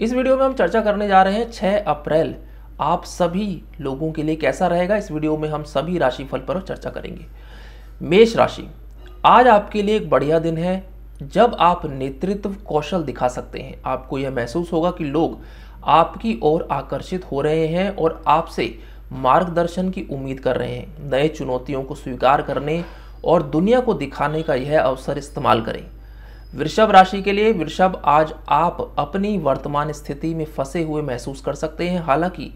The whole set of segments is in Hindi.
इस वीडियो में हम चर्चा करने जा रहे हैं 6 अप्रैल आप सभी लोगों के लिए कैसा रहेगा इस वीडियो में हम सभी राशिफल पर चर्चा करेंगे मेष राशि आज आपके लिए एक बढ़िया दिन है जब आप नेतृत्व कौशल दिखा सकते हैं आपको यह महसूस होगा कि लोग आपकी ओर आकर्षित हो रहे हैं और आपसे मार्गदर्शन की उम्मीद कर रहे हैं नए चुनौतियों को स्वीकार करने और दुनिया को दिखाने का यह अवसर इस्तेमाल करें वृषभ राशि के लिए वृषभ आज आप अपनी वर्तमान स्थिति में फंसे हुए महसूस कर सकते हैं हालांकि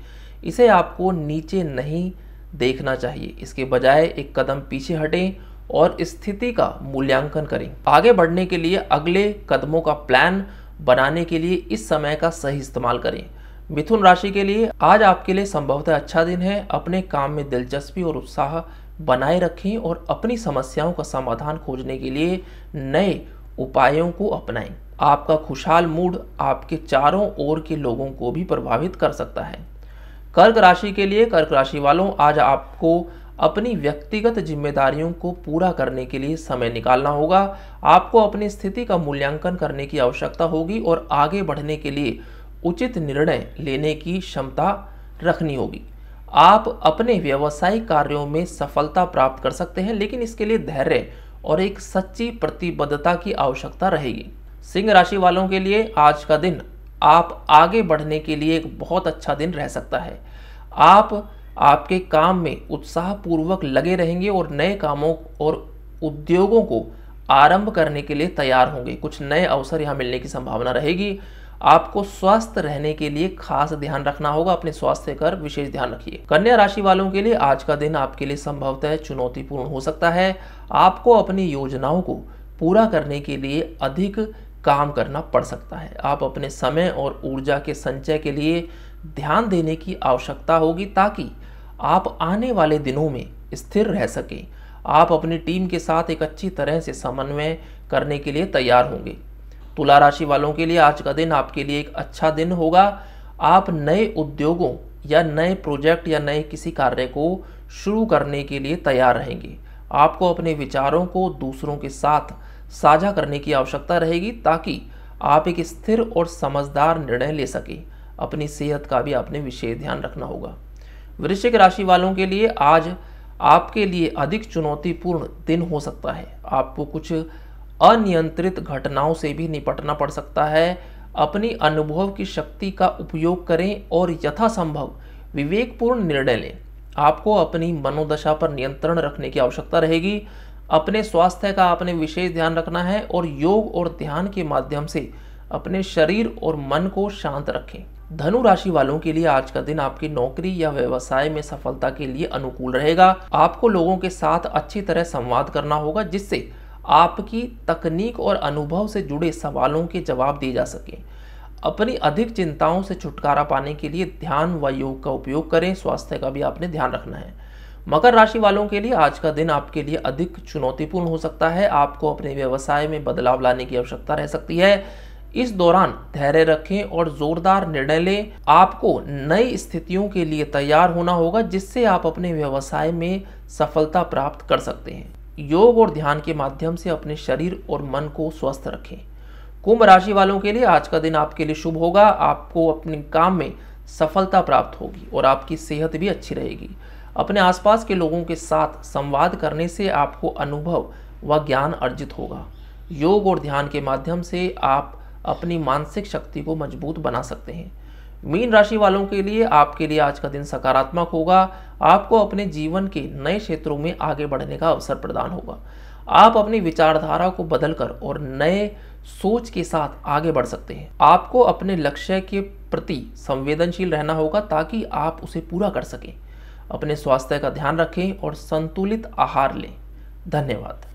इसे आपको नीचे नहीं देखना चाहिए इसके बजाय एक कदम पीछे हटें और स्थिति का मूल्यांकन करें आगे बढ़ने के लिए अगले कदमों का प्लान बनाने के लिए इस समय का सही इस्तेमाल करें मिथुन राशि के लिए आज आपके लिए संभवतः अच्छा दिन है अपने काम में दिलचस्पी और उत्साह बनाए रखें और अपनी समस्याओं का समाधान खोजने के लिए नए उपायों को अपनाएं आपका खुशहाल मूड आपके चारों ओर के लोगों को भी प्रभावित कर सकता है कर्क राशि के लिए कर्क राशि वालों आज आपको अपनी व्यक्तिगत जिम्मेदारियों को पूरा करने के लिए समय निकालना होगा आपको अपनी स्थिति का मूल्यांकन करने की आवश्यकता होगी और आगे बढ़ने के लिए उचित निर्णय लेने की क्षमता रखनी होगी आप अपने व्यवसायिक कार्यों में सफलता प्राप्त कर सकते हैं लेकिन इसके लिए धैर्य और एक सच्ची प्रतिबद्धता की आवश्यकता रहेगी सिंह राशि वालों के लिए आज का दिन आप आगे बढ़ने के लिए एक बहुत अच्छा दिन रह सकता है आप आपके काम में उत्साहपूर्वक लगे रहेंगे और नए कामों और उद्योगों को आरंभ करने के लिए तैयार होंगे कुछ नए अवसर यहाँ मिलने की संभावना रहेगी आपको स्वस्थ रहने के लिए खास ध्यान रखना होगा अपने स्वास्थ्य कर विशेष ध्यान रखिए कन्या राशि वालों के लिए आज का दिन आपके लिए संभवतः चुनौतीपूर्ण हो सकता है आपको अपनी योजनाओं को पूरा करने के लिए अधिक काम करना पड़ सकता है आप अपने समय और ऊर्जा के संचय के लिए ध्यान देने की आवश्यकता होगी ताकि आप आने वाले दिनों में स्थिर रह सकें आप अपनी टीम के साथ एक अच्छी तरह से समन्वय करने के लिए तैयार होंगे तुला राशि वालों के लिए आज का दिन आपके लिए एक अच्छा दिन होगा आप नए उद्योगों या नए प्रोजेक्ट या नए किसी कार्य को शुरू करने के लिए तैयार रहेंगे आपको अपने विचारों को दूसरों के साथ साझा करने की आवश्यकता रहेगी ताकि आप एक स्थिर और समझदार निर्णय ले सकें अपनी सेहत का भी आपने विशेष ध्यान रखना होगा वृश्चिक राशि वालों के लिए आज आपके लिए अधिक चुनौतीपूर्ण दिन हो सकता है आपको कुछ अनियंत्रित घटनाओं से भी निपटना पड़ सकता है अपनी अनुभव की शक्ति का उपयोग करें और यथासंभव विवेकपूर्ण निर्णय लें आपको अपनी मनोदशा पर नियंत्रण रखने की आवश्यकता रहेगी अपने स्वास्थ्य का आपने विशेष ध्यान रखना है और योग और ध्यान के माध्यम से अपने शरीर और मन को शांत रखें धनु राशि वालों के लिए आज का दिन आपकी नौकरी या व्यवसाय में सफलता के लिए अनुकूल रहेगा आपको लोगों के साथ अच्छी तरह संवाद करना होगा जिससे आपकी तकनीक और अनुभव से जुड़े सवालों के जवाब दिए जा सकें अपनी अधिक चिंताओं से छुटकारा पाने के लिए ध्यान व योग का उपयोग करें स्वास्थ्य का भी आपने ध्यान रखना है मकर राशि वालों के लिए आज का दिन आपके लिए अधिक चुनौतीपूर्ण हो सकता है आपको अपने व्यवसाय में बदलाव लाने की आवश्यकता रह सकती है इस दौरान धैर्य रखें और जोरदार निर्णय लें आपको नई स्थितियों के लिए तैयार होना होगा जिससे आप अपने व्यवसाय में सफलता प्राप्त कर सकते हैं योग और ध्यान के माध्यम से अपने शरीर और मन को स्वस्थ रखें कुंभ राशि वालों के लिए आज का दिन आपके लिए शुभ होगा आपको अपने काम में सफलता प्राप्त होगी और आपकी सेहत भी अच्छी रहेगी अपने आसपास के लोगों के साथ संवाद करने से आपको अनुभव व ज्ञान अर्जित होगा योग और ध्यान के माध्यम से आप अपनी मानसिक शक्ति को मजबूत बना सकते हैं मीन राशि वालों के लिए आपके लिए आज का दिन सकारात्मक होगा आपको अपने जीवन के नए क्षेत्रों में आगे बढ़ने का अवसर प्रदान होगा आप अपनी विचारधारा को बदलकर और नए सोच के साथ आगे बढ़ सकते हैं आपको अपने लक्ष्य के प्रति संवेदनशील रहना होगा ताकि आप उसे पूरा कर सकें अपने स्वास्थ्य का ध्यान रखें और संतुलित आहार लें धन्यवाद